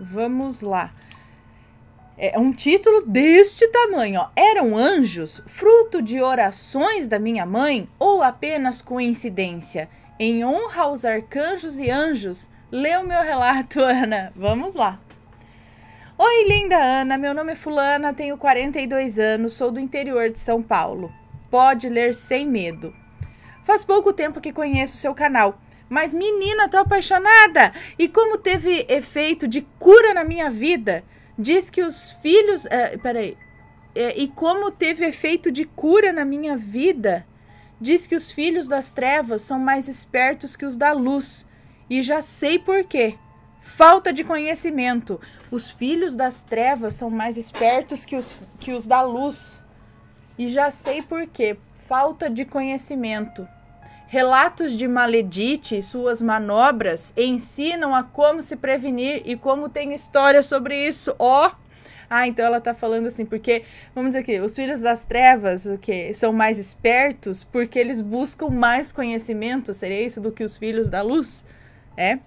Vamos lá. É um título deste tamanho, ó. Eram anjos fruto de orações da minha mãe ou apenas coincidência? Em honra aos arcanjos e anjos, lê o meu relato, Ana. Vamos lá. Oi, linda Ana. Meu nome é Fulana, tenho 42 anos, sou do interior de São Paulo. Pode ler sem medo. Faz pouco tempo que conheço seu canal mas, menina, tô apaixonada! E como teve efeito de cura na minha vida? Diz que os filhos. É, peraí. É, e como teve efeito de cura na minha vida? Diz que os filhos das trevas são mais espertos que os da luz. E já sei por quê. Falta de conhecimento. Os filhos das trevas são mais espertos que os, que os da luz. E já sei por quê. Falta de conhecimento. Relatos de Maledite e suas manobras ensinam a como se prevenir e como tem história sobre isso. Ó! Oh! Ah, então ela tá falando assim, porque, vamos dizer aqui, os filhos das trevas, o quê? São mais espertos porque eles buscam mais conhecimento, seria isso, do que os filhos da luz? É?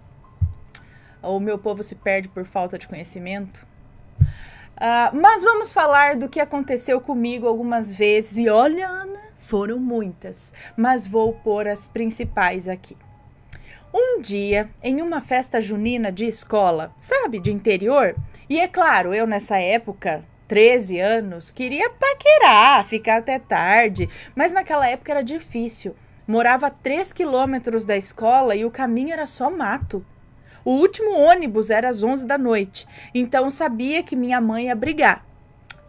O meu povo se perde por falta de conhecimento? Uh, mas vamos falar do que aconteceu comigo algumas vezes. E olha, Ana, foram muitas, mas vou pôr as principais aqui. Um dia, em uma festa junina de escola, sabe, de interior, e é claro, eu nessa época 13 anos, queria paquerar, ficar até tarde, mas naquela época era difícil. Morava a 3 quilômetros da escola e o caminho era só mato. O último ônibus era às 11 da noite, então sabia que minha mãe ia brigar,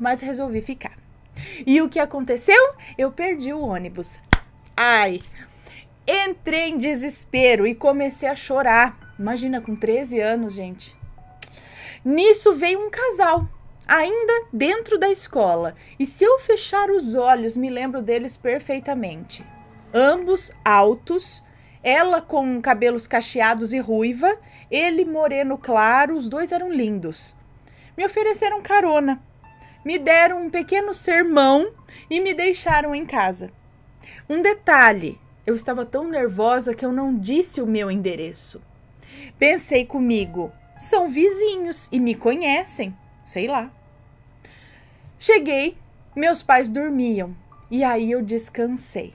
mas resolvi ficar. E o que aconteceu? Eu perdi o ônibus. Ai! Entrei em desespero e comecei a chorar. Imagina, com 13 anos, gente. Nisso veio um casal, ainda dentro da escola. E se eu fechar os olhos, me lembro deles perfeitamente. Ambos altos, ela com cabelos cacheados e ruiva, ele moreno claro, os dois eram lindos. Me ofereceram carona me deram um pequeno sermão e me deixaram em casa. Um detalhe: eu estava tão nervosa que eu não disse o meu endereço. Pensei comigo, são vizinhos e me conhecem, sei lá. Cheguei, meus pais dormiam e aí eu descansei.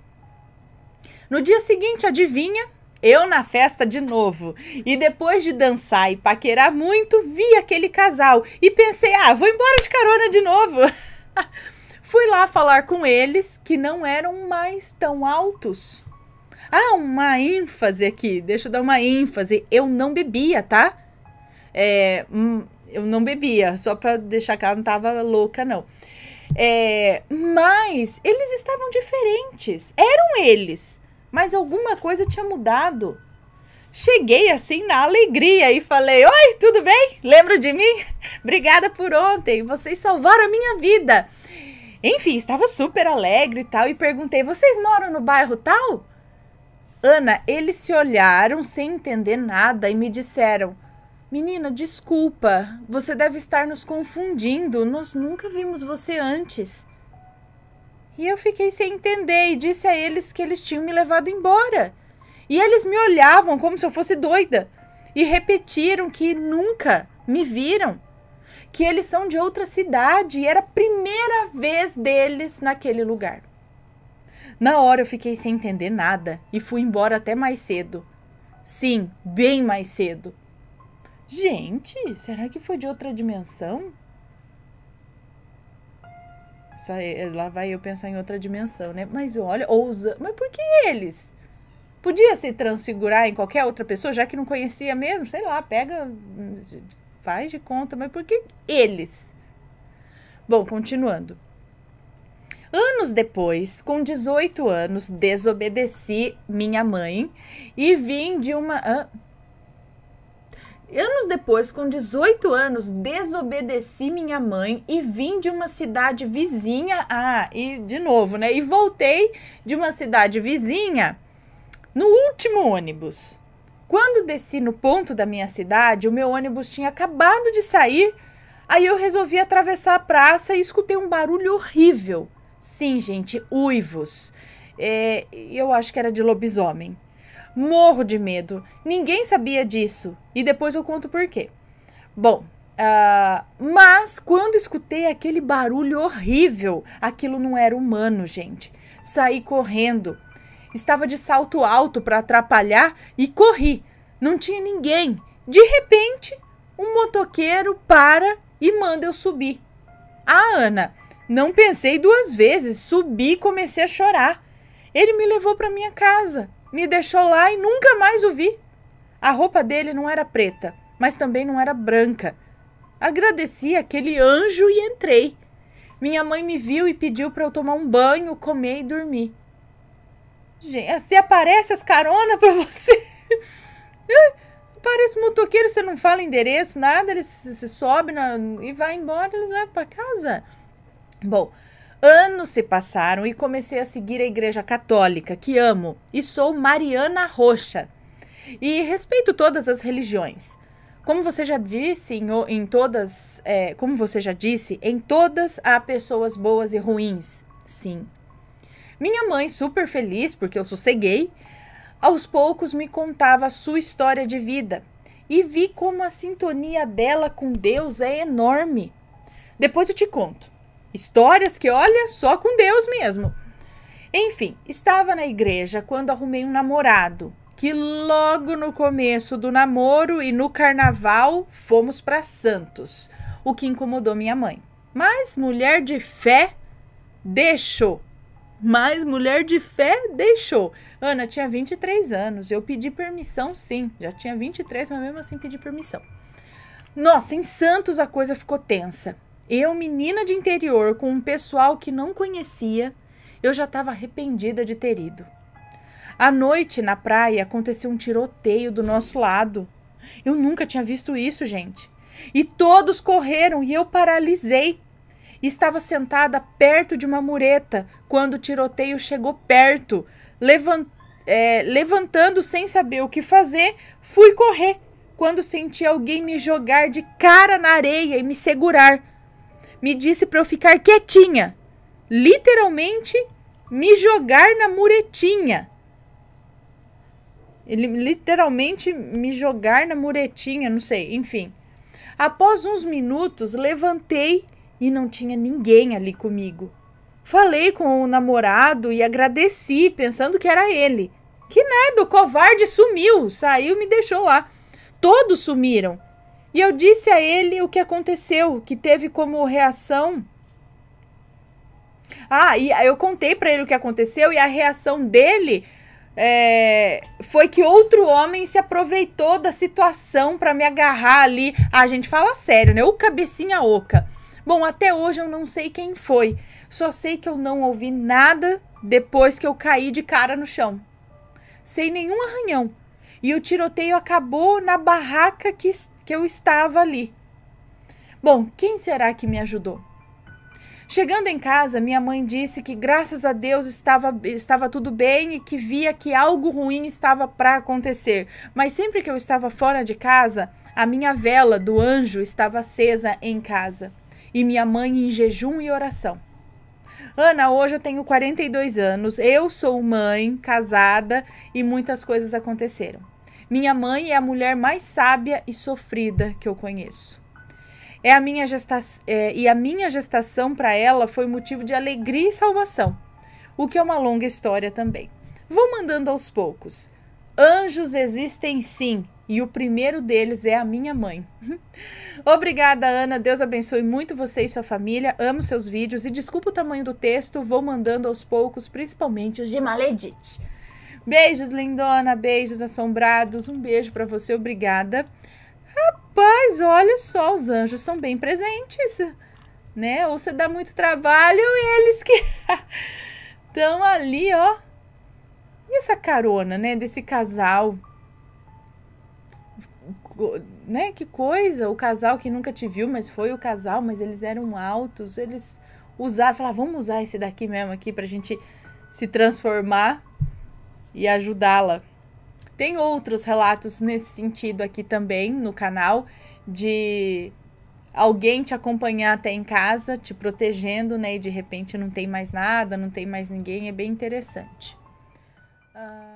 No dia seguinte, adivinha? Eu na festa de novo. E depois de dançar e paquerar muito, vi aquele casal e pensei: ah, vou embora de carona de novo. Fui lá falar com eles que não eram mais tão altos. Ah, uma ênfase aqui, deixa eu dar uma ênfase. Eu não bebia, tá? É, hum, eu não bebia, só pra deixar claro, não tava louca, não. É, mas eles estavam diferentes. Eram eles mas alguma coisa tinha mudado. Cheguei assim na alegria e falei: Oi, tudo bem? Lembro de mim? Obrigada por ontem, vocês salvaram a minha vida. Enfim, estava super alegre e tal e perguntei: Vocês moram no bairro tal? Ana, eles se olharam sem entender nada e me disseram: Menina, desculpa, você deve estar nos confundindo, nós nunca vimos você antes. E eu fiquei sem entender e disse a eles que eles tinham me levado embora. E eles me olhavam como se eu fosse doida e repetiram que nunca me viram, que eles são de outra cidade e era a primeira vez deles naquele lugar. Na hora eu fiquei sem entender nada e fui embora até mais cedo. Sim, bem mais cedo. Gente, será que foi de outra dimensão? Só, é, é, lá vai eu pensar em outra dimensão, né? Mas olha, ousa. Mas por que eles? Podia se transfigurar em qualquer outra pessoa, já que não conhecia mesmo? Sei lá, pega, faz de conta, mas por que eles? Bom, continuando. Anos depois, com 18 anos, desobedeci minha mãe e vim de uma. Ah, Anos depois, com 18 anos, desobedeci minha mãe e vim de uma cidade vizinha. Ah, e de novo, né? E voltei de uma cidade vizinha no último ônibus. Quando desci no ponto da minha cidade, o meu ônibus tinha acabado de sair. Aí eu resolvi atravessar a praça e escutei um barulho horrível. Sim, gente, uivos. É, eu acho que era de lobisomem. Morro de medo. Ninguém sabia disso. E depois eu conto por quê. Bom, uh, mas quando escutei aquele barulho horrível, aquilo não era humano, gente. Saí correndo. Estava de salto alto para atrapalhar e corri. Não tinha ninguém. De repente, um motoqueiro para e manda eu subir. Ah, Ana, não pensei duas vezes, subi e comecei a chorar. Ele me levou para minha casa me deixou lá e nunca mais o vi. A roupa dele não era preta, mas também não era branca. Agradeci aquele anjo e entrei. Minha mãe me viu e pediu para eu tomar um banho, comer e dormir. Gente, se aparece as carona para você. Parece motoqueiro, você não fala endereço, nada, ele se, sobe na, e vai embora, eles levam para casa. Bom, Anos se passaram e comecei a seguir a Igreja Católica, que amo, e sou Mariana Rocha. E respeito todas as religiões. Como você já disse, em, em todas, é, como você já disse, em todas há pessoas boas e ruins. Sim. Minha mãe, super feliz porque eu sosseguei, aos poucos me contava a sua história de vida e vi como a sintonia dela com Deus é enorme. Depois eu te conto. Histórias que, olha, só com Deus mesmo. Enfim, estava na igreja quando arrumei um namorado, que logo no começo do namoro e no carnaval fomos para Santos, o que incomodou minha mãe. Mas mulher de fé deixou. Mas mulher de fé deixou. Ana tinha 23 anos, eu pedi permissão, sim. Já tinha 23, mas mesmo assim pedi permissão. Nossa, em Santos a coisa ficou tensa. Eu, menina de interior, com um pessoal que não conhecia, eu já estava arrependida de ter ido. À noite, na praia, aconteceu um tiroteio do nosso lado. Eu nunca tinha visto isso, gente. E todos correram e eu paralisei. Estava sentada perto de uma mureta quando o tiroteio chegou perto. Levant, é, levantando sem saber o que fazer, fui correr quando senti alguém me jogar de cara na areia e me segurar me disse para eu ficar quietinha. Literalmente, me jogar na muretinha. Ele literalmente me jogar na muretinha, não sei, enfim. Após uns minutos, levantei e não tinha ninguém ali comigo. Falei com o namorado e agradeci, pensando que era ele. Que nada, o covarde sumiu, saiu e me deixou lá. Todos sumiram. E eu disse a ele o que aconteceu, que teve como reação. Ah, e eu contei para ele o que aconteceu e a reação dele é, foi que outro homem se aproveitou da situação para me agarrar ali. Ah, gente, fala sério, né? O cabecinha oca. Bom, até hoje eu não sei quem foi. Só sei que eu não ouvi nada depois que eu caí de cara no chão. Sem nenhum arranhão. E o tiroteio acabou na barraca que que eu estava ali. Bom, quem será que me ajudou? Chegando em casa, minha mãe disse que graças a Deus estava, estava tudo bem e que via que algo ruim estava para acontecer. Mas sempre que eu estava fora de casa, a minha vela do anjo estava acesa em casa e minha mãe em jejum e oração. Ana, hoje eu tenho 42 anos, eu sou mãe, casada e muitas coisas aconteceram. Minha mãe é a mulher mais sábia e sofrida que eu conheço. É a minha gesta é, e a minha gestação para ela foi motivo de alegria e salvação, o que é uma longa história também. Vou mandando aos poucos. Anjos existem sim, e o primeiro deles é a minha mãe. Obrigada, Ana. Deus abençoe muito você e sua família. Amo seus vídeos e desculpa o tamanho do texto, vou mandando aos poucos, principalmente os de Maledite. Beijos, lindona. Beijos, assombrados. Um beijo para você. Obrigada. Rapaz, olha só, os anjos são bem presentes, né? Ou você dá muito trabalho e eles que estão ali, ó. E essa carona, né, desse casal? Né, que coisa, o casal que nunca te viu, mas foi o casal, mas eles eram altos, eles usaram, falaram, vamos usar esse daqui mesmo aqui pra gente se transformar e ajudá-la. Tem outros relatos nesse sentido aqui também no canal de alguém te acompanhar até em casa, te protegendo, né? E de repente não tem mais nada, não tem mais ninguém, é bem interessante. Uh...